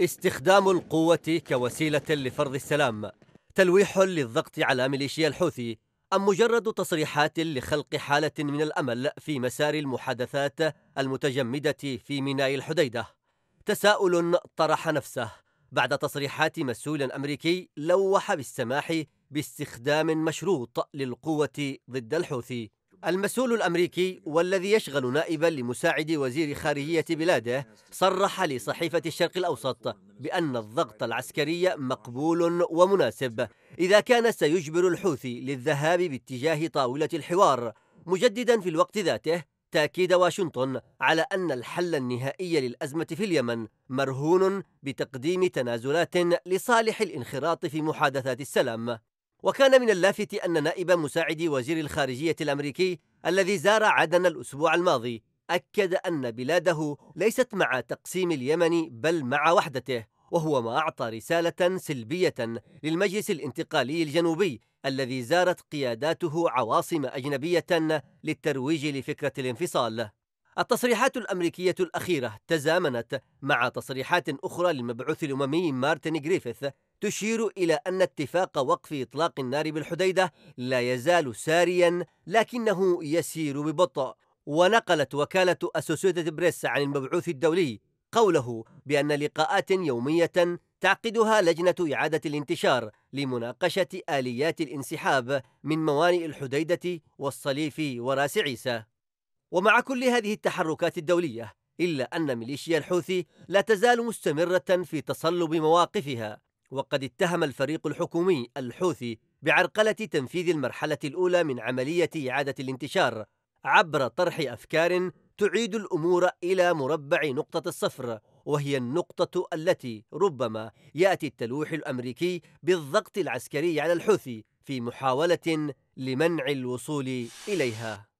استخدام القوة كوسيلة لفرض السلام تلويح للضغط على ميليشيا الحوثي أم مجرد تصريحات لخلق حالة من الأمل في مسار المحادثات المتجمدة في ميناء الحديدة تساؤل طرح نفسه بعد تصريحات مسؤول أمريكي لوح بالسماح باستخدام مشروط للقوة ضد الحوثي المسؤول الأمريكي والذي يشغل نائبا لمساعد وزير خارجية بلاده صرح لصحيفة الشرق الأوسط بأن الضغط العسكري مقبول ومناسب إذا كان سيجبر الحوثي للذهاب باتجاه طاولة الحوار مجددا في الوقت ذاته تأكيد واشنطن على أن الحل النهائي للأزمة في اليمن مرهون بتقديم تنازلات لصالح الانخراط في محادثات السلام وكان من اللافت أن نائب مساعد وزير الخارجية الأمريكي الذي زار عدن الأسبوع الماضي أكد أن بلاده ليست مع تقسيم اليمن بل مع وحدته وهو ما أعطى رسالة سلبية للمجلس الانتقالي الجنوبي الذي زارت قياداته عواصم أجنبية للترويج لفكرة الانفصال التصريحات الأمريكية الأخيرة تزامنت مع تصريحات أخرى للمبعوث الأممي مارتن جريفيث تشير إلى أن اتفاق وقف إطلاق النار بالحديدة لا يزال ساريا لكنه يسير ببطء ونقلت وكالة أسوسيتد بريس عن المبعوث الدولي قوله بأن لقاءات يومية تعقدها لجنة إعادة الانتشار لمناقشة آليات الانسحاب من موانئ الحديدة والصليف وراس عيسى ومع كل هذه التحركات الدولية إلا أن ميليشيا الحوثي لا تزال مستمرة في تصلب مواقفها وقد اتهم الفريق الحكومي الحوثي بعرقلة تنفيذ المرحلة الأولى من عملية إعادة الانتشار عبر طرح أفكار تعيد الأمور إلى مربع نقطة الصفر وهي النقطة التي ربما يأتي التلويح الأمريكي بالضغط العسكري على الحوثي في محاولة لمنع الوصول إليها